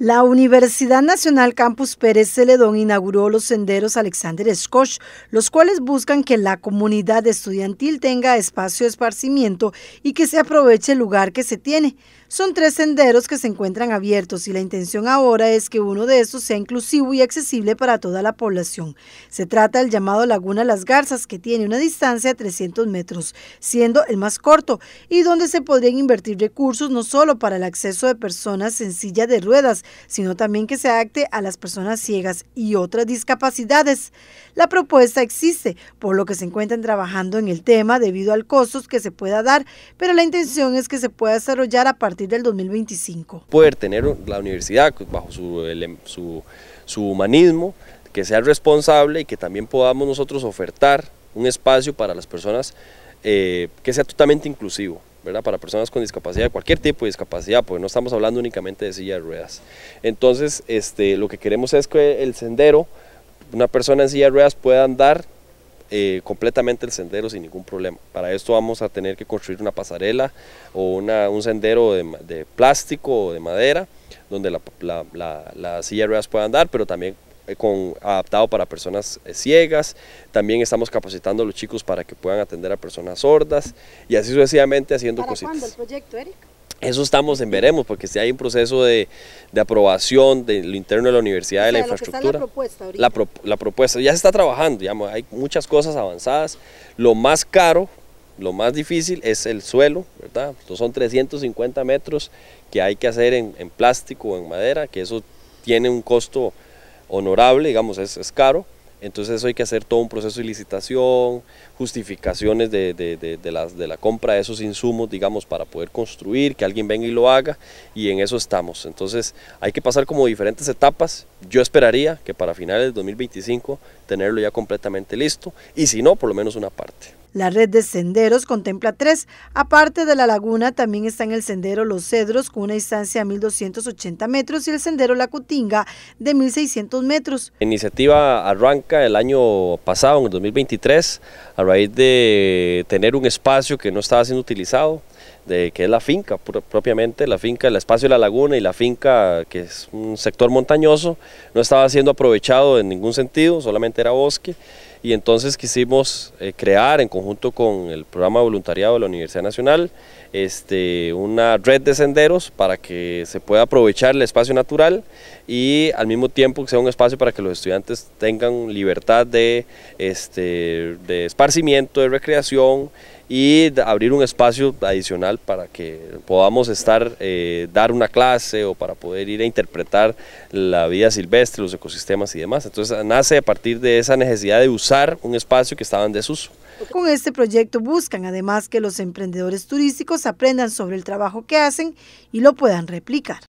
La Universidad Nacional Campus Pérez Celedón inauguró los senderos Alexander Scotch, los cuales buscan que la comunidad estudiantil tenga espacio de esparcimiento y que se aproveche el lugar que se tiene. Son tres senderos que se encuentran abiertos y la intención ahora es que uno de estos sea inclusivo y accesible para toda la población. Se trata del llamado Laguna Las Garzas, que tiene una distancia de 300 metros, siendo el más corto, y donde se podrían invertir recursos no solo para el acceso de personas en silla de ruedas, sino también que se adapte a las personas ciegas y otras discapacidades. La propuesta existe, por lo que se encuentran trabajando en el tema debido al costo que se pueda dar, pero la intención es que se pueda desarrollar a partir del 2025. Poder tener la universidad bajo su, humanismo, que sea responsable y que también podamos nosotros ofertar un espacio para las personas eh, que sea totalmente inclusivo. Para personas con discapacidad, cualquier tipo de discapacidad, porque no estamos hablando únicamente de silla de ruedas. Entonces, este, lo que queremos es que el sendero, una persona en silla de ruedas pueda andar eh, completamente el sendero sin ningún problema. Para esto vamos a tener que construir una pasarela o un sendero de, plástico o de madera donde la, la silla de ruedas pueda andar, pero también eh, adaptado para personas eh, ciegas, también estamos capacitando a los chicos para que puedan atender a personas sordas y así sucesivamente haciendo ¿Para cositas. ¿Cuándo el proyecto, Eric? Eso estamos en veremos, porque si hay un proceso de, aprobación de lo interno de la universidad, de la infraestructura. la propuesta La, propuesta, ya se está trabajando, hay muchas cosas avanzadas. Lo más caro, lo más difícil es el suelo, ¿verdad? son 350 metros que hay que hacer en, en plástico o en madera, que eso tiene un costo honorable, digamos, es, es caro. Entonces eso hay que hacer todo un proceso de licitación, justificaciones de, las, de, la compra de esos insumos, digamos, para poder construir, que alguien venga y lo haga, y en eso estamos. Entonces hay que pasar como diferentes etapas. Yo esperaría que para finales de 2025 tenerlo ya completamente listo, y si no, por lo menos una parte. La red de senderos contempla tres. Aparte de la laguna, también están el sendero Los Cedros, con una distancia de 1.280 metros, y el sendero La Cutinga, de 1.600 metros. La iniciativa arranca el año pasado, en el 2023, a raíz de tener un espacio que no estaba siendo utilizado, de, que es la finca propiamente, la finca, el espacio de la laguna y la finca que es un sector montañoso, no estaba siendo aprovechado en ningún sentido, solamente era bosque y entonces quisimos eh, crear en conjunto con el programa de voluntariado de la Universidad Nacional este, una red de senderos para que se pueda aprovechar el espacio natural y al mismo tiempo que sea un espacio para que los estudiantes tengan libertad de, este, de esparcimiento, de recreación y abrir un espacio adicional para que podamos estar, eh, dar una clase o para poder ir a interpretar la vida silvestre, los ecosistemas y demás. Entonces nace a partir de esa necesidad de usar un espacio que estaba en desuso. Con este proyecto buscan además que los emprendedores turísticos aprendan sobre el trabajo que hacen y lo puedan replicar.